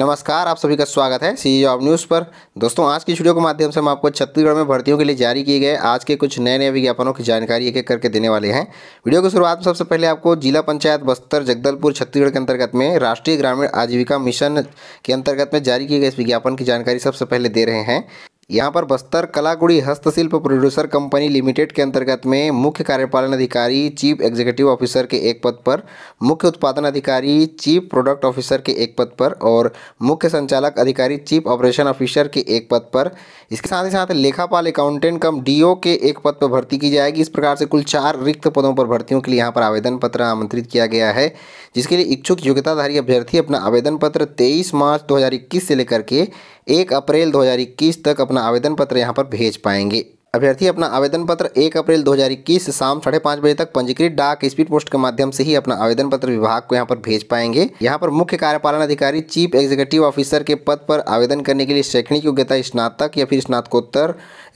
नमस्कार आप सभी का स्वागत है सी जॉब न्यूज़ पर दोस्तों आज की वीडियो के माध्यम से हम आपको छत्तीसगढ़ में भर्तियों के लिए जारी किए गए आज के कुछ नए नए विज्ञापनों की जानकारी एक एक करके देने वाले हैं वीडियो की शुरुआत में सबसे पहले आपको जिला पंचायत बस्तर जगदलपुर छत्तीसगढ़ के अंतर्गत में राष्ट्रीय ग्रामीण आजीविका मिशन के अंतर्गत में जारी किए गए इस विज्ञापन की जानकारी सबसे पहले दे रहे हैं यहाँ पर बस्तर कलाकुड़ी हस्तशिल्प प्रोड्यूसर कंपनी लिमिटेड के अंतर्गत में मुख्य कार्यपालन अधिकारी चीफ एग्जीक्यूटिव ऑफिसर के एक पद पर मुख्य उत्पादन अधिकारी चीफ प्रोडक्ट ऑफिसर के एक पद पर और मुख्य संचालक अधिकारी चीफ ऑपरेशन ऑफिसर के एक पद पर इसके साथ ही साथ लेखापाल अकाउंटेंट कम डी के एक पद पर भर्ती की जाएगी इस प्रकार से कुल चार रिक्त पदों पर भर्तियों के लिए यहाँ पर आवेदन पत्र आमंत्रित किया गया है जिसके लिए इच्छुक योग्यताधारी अभ्यर्थी अपना आवेदन पत्र तेईस मार्च दो से लेकर के एक अप्रैल 2021 तक अपना आवेदन पत्र यहाँ पर भेज पाएंगे अभ्यर्थी अपना आवेदन पत्र एक अप्रैल 2021 शाम साढ़े पाँच बजे तक पंजीकृत डाक स्पीड पोस्ट के माध्यम से ही अपना आवेदन पत्र विभाग को यहाँ पर भेज पाएंगे यहाँ पर मुख्य कार्यपालन अधिकारी चीफ एग्जीक्यूटिव ऑफिसर के पद पर आवेदन करने के लिए शैक्षणिक योग्यता स्नातक या फिर स्नातकोत्तर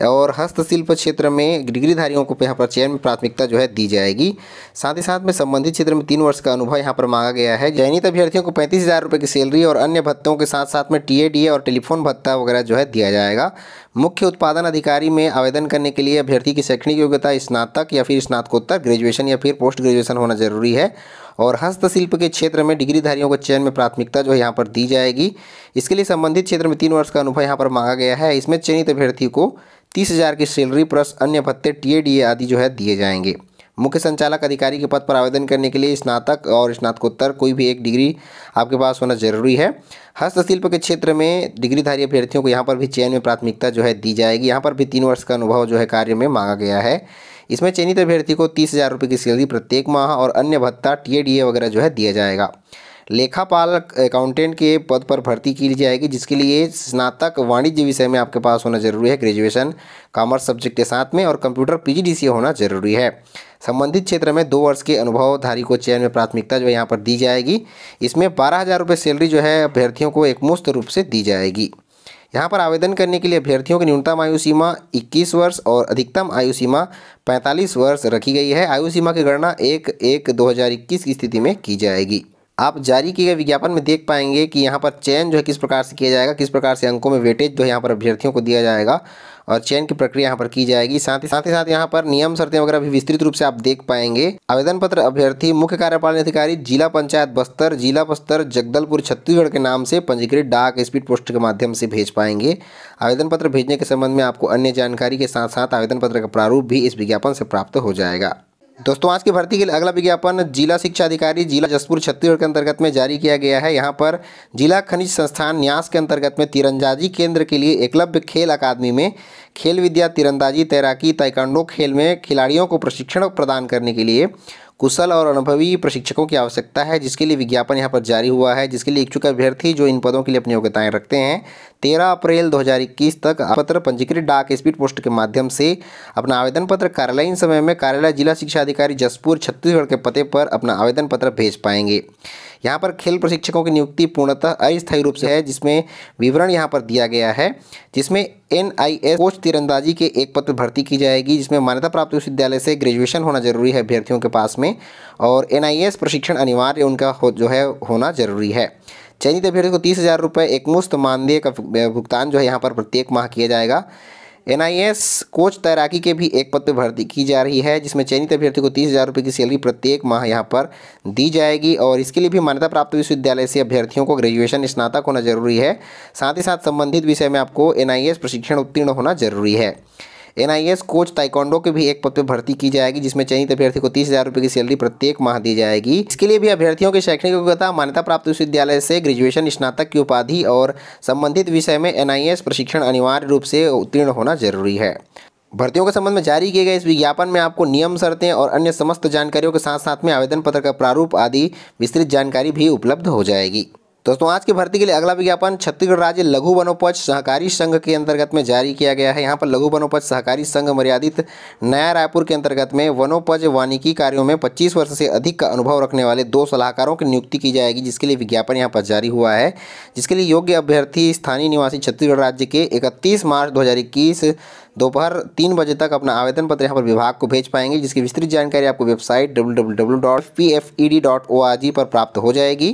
और हस्तशिल्प क्षेत्र में डिग्रीधारियों को यहाँ पर चयन में प्राथमिकता जो है दी जाएगी साथ ही साथ में संबंधित क्षेत्र में तीन वर्ष का अनुभव यहाँ पर मांगा गया है चयनित अभ्यर्थियों को पैंतीस हज़ार रुपये की सैलरी और अन्य भत्तों के साथ साथ में टी और टेलीफोन भत्ता वगैरह जो है दिया जाएगा मुख्य उत्पादन अधिकारी में आवेदन करने के लिए अभ्यर्थी की शैक्षणिक योग्यता स्नातक या फिर स्नातकोत्तर ग्रेजुएशन या फिर पोस्ट ग्रेजुएशन होना जरूरी है और हस्तशिल्प के क्षेत्र में डिग्रीधारियों के चयन में प्राथमिकता जो है यहाँ पर दी जाएगी इसके लिए संबंधित क्षेत्र में तीन वर्ष का अनुभव यहाँ पर मांगा गया है इसमें चयनित अभ्यर्थी को तीस हज़ार की सैलरी प्लस अन्य भत्ते टी आदि जो है दिए जाएंगे मुख्य संचालक अधिकारी के पद पर आवेदन करने के लिए स्नातक और स्नातकोत्तर कोई भी एक डिग्री आपके पास होना जरूरी है हस्तशिल्प के क्षेत्र में डिग्रीधारी अभ्यर्थियों को यहाँ पर भी चयन में प्राथमिकता जो है दी जाएगी यहाँ पर भी तीन वर्ष का अनुभव जो है कार्य में मांगा गया है इसमें चयनित अभ्यर्थी को तीस हज़ार रुपये की सैलरी प्रत्येक माह और अन्य भत्ता टी वगैरह जो है दिया जाएगा लेखापाल अकाउंटेंट के पद पर भर्ती की जाएगी जिसके लिए स्नातक वाणिज्य विषय में आपके पास होना जरूरी है ग्रेजुएशन कॉमर्स सब्जेक्ट के साथ में और कंप्यूटर पीजीडीसीए होना जरूरी है संबंधित क्षेत्र में दो वर्ष के अनुभवधारी को चयन में प्राथमिकता जो यहाँ पर दी जाएगी इसमें बारह हज़ार रुपये सैलरी जो है अभ्यर्थियों को एकमुश्त रूप से दी जाएगी यहाँ पर आवेदन करने के लिए अभ्यर्थियों की न्यूनतम आयु सीमा 21 वर्ष और अधिकतम आयु सीमा 45 वर्ष रखी गई है आयु सीमा की गणना एक एक 2021 की स्थिति में की जाएगी आप जारी किए गए विज्ञापन में देख पाएंगे कि यहाँ पर चयन जो है किस प्रकार से किया जाएगा किस प्रकार से अंकों में वेटेज जो है यहाँ पर अभ्यर्थियों को दिया जाएगा और चयन की प्रक्रिया यहाँ पर की जाएगी साथ ही साथ ही साथ यहाँ पर नियम शर्तें वगैरह भी विस्तृत रूप से आप देख पाएंगे आवेदन पत्र अभ्यर्थी मुख्य कार्यपालन अधिकारी जिला पंचायत बस्तर जिला बस्तर जगदलपुर छत्तीसगढ़ के नाम से पंजीकृत डाक स्पीड पोस्ट के माध्यम से भेज पाएंगे आवेदन पत्र भेजने के संबंध में आपको अन्य जानकारी के साथ साथ आवेदन पत्र का प्रारूप भी इस विज्ञापन से प्राप्त हो जाएगा दोस्तों आज की भर्ती के लिए अगला विज्ञापन जिला शिक्षा अधिकारी जिला जसपुर छत्तीसगढ़ के अंतर्गत में जारी किया गया है यहाँ पर जिला खनिज संस्थान न्यास के अंतर्गत में तीरंदाजी केंद्र के लिए एकलव्य खेल अकादमी में खेल विद्या तीरंदाजी तैराकी ताइकांडो खेल में खिलाड़ियों को प्रशिक्षण प्रदान करने के लिए कुशल और अनुभवी प्रशिक्षकों की आवश्यकता है जिसके लिए विज्ञापन यहाँ पर जारी हुआ है जिसके लिए इच्छुक अभ्यर्थी जो इन पदों के लिए अपनी योग्यताएं रखते हैं तेरह अप्रैल दो तक पत्र पंजीकृत डाक स्पीड पोस्ट के माध्यम से अपना आवेदन पत्र कार्यालयीन समय में कार्यालय जिला शिक्षा अधिकारी जसपुर छत्तीसगढ़ के पते पर अपना आवेदन पत्र भेज पाएंगे यहाँ पर खेल प्रशिक्षकों की नियुक्ति पूर्णतः अस्थायी रूप से है जिसमें विवरण यहाँ पर दिया गया है जिसमें एन आई एस कोच तीरंदाजी के एक पद पर भर्ती की जाएगी जिसमें मान्यता प्राप्त विश्वविद्यालय से ग्रेजुएशन होना जरूरी है अभ्यर्थियों के पास में और एन आई एस प्रशिक्षण अनिवार्य उनका हो, जो है होना जरूरी है चयनित अभ्यर्थियों को तीस हज़ार रुपये एकमुश्त मानदेय का भुगतान जो है यहाँ पर प्रत्येक माह किया जाएगा एनआईएस कोच तैराकी के भी एक पद पर भर्ती की जा रही है जिसमें चयनित अभ्यर्थी को तीस हज़ार रुपये की सैलरी प्रत्येक माह यहाँ पर दी जाएगी और इसके लिए भी मान्यता प्राप्त विश्वविद्यालय से अभ्यर्थियों को ग्रेजुएशन स्नातक होना जरूरी है साथ ही साथ संबंधित विषय में आपको एन प्रशिक्षण उत्तीर्ण होना जरूरी है एनआईएस कोच ताइकोंडो की भी एक पद पर भर्ती की जाएगी जिसमें चयनित तो अभ्यर्थी को तीस हज़ार की सैलरी प्रत्येक माह दी जाएगी इसके लिए भी अभ्यर्थियों की शैक्षणिक योग्यता मान्यता प्राप्त विश्वविद्यालय से ग्रेजुएशन स्नातक की उपाधि और संबंधित विषय में एनआईएस प्रशिक्षण अनिवार्य रूप से उत्तीर्ण होना जरूरी है भर्तियों के संबंध में जारी किए गए इस विज्ञापन में आपको नियम शर्तें और अन्य समस्त जानकारियों के साथ साथ में आवेदन पत्र का प्रारूप आदि विस्तृत जानकारी भी उपलब्ध हो जाएगी तो दोस्तों आज की भर्ती के लिए अगला विज्ञापन छत्तीसगढ़ राज्य लघु वनोपज सहकारी संघ के अंतर्गत में जारी किया गया है यहाँ पर लघु वनोपज सहकारी संघ मर्यादित नया रायपुर के अंतर्गत में वनोपज वानिकी कार्यों में 25 वर्ष से अधिक का अनुभव रखने वाले दो सलाहकारों की नियुक्ति की जाएगी जिसके लिए विज्ञापन यहाँ पर जारी हुआ है जिसके लिए योग्य अभ्यर्थी स्थानीय निवासी छत्तीसगढ़ राज्य के इकतीस मार्च दो दोपहर तीन बजे तक अपना आवेदन पत्र यहाँ पर विभाग को भेज पाएंगे जिसकी विस्तृत जानकारी आपको वेबसाइट डब्ल्यू पर प्राप्त हो जाएगी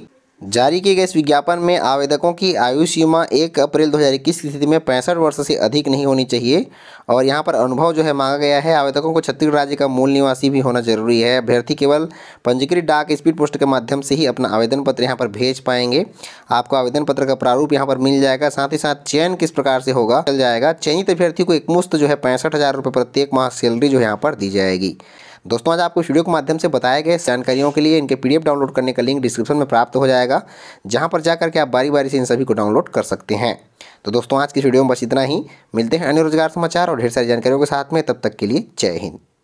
जारी किए गए इस विज्ञापन में आवेदकों की आयु सीमा एक अप्रैल 2021 की स्थिति में पैंसठ वर्ष से अधिक नहीं होनी चाहिए और यहाँ पर अनुभव जो है मांगा गया है आवेदकों को छत्तीसगढ़ राज्य का मूल निवासी भी होना जरूरी है अभ्यर्थी केवल पंजीकृत डाक स्पीड पोस्ट के माध्यम से ही अपना आवेदन पत्र यहाँ पर भेज पाएंगे आपको आवेदन पत्र का प्रारूप यहाँ पर मिल जाएगा साथ ही साथ चयन किस प्रकार से होगा चल जाएगा चयनित अभ्यर्थी को एकमुश्त जो है पैंसठ प्रत्येक माह सैलरी जो है यहाँ पर दी जाएगी दोस्तों आज आपको वीडियो के माध्यम से बताया गया जानकारियों के लिए इनके पीडीएफ डाउनलोड करने का लिंक डिस्क्रिप्शन में प्राप्त हो जाएगा जहाँ पर जाकर के आप बारी बारी से इन सभी को डाउनलोड कर सकते हैं तो दोस्तों आज की वीडियो में बस इतना ही मिलते हैं अन्य रोजगार समाचार और ढेर सारी जानकारियों के साथ में तब तक के लिए जय हिंद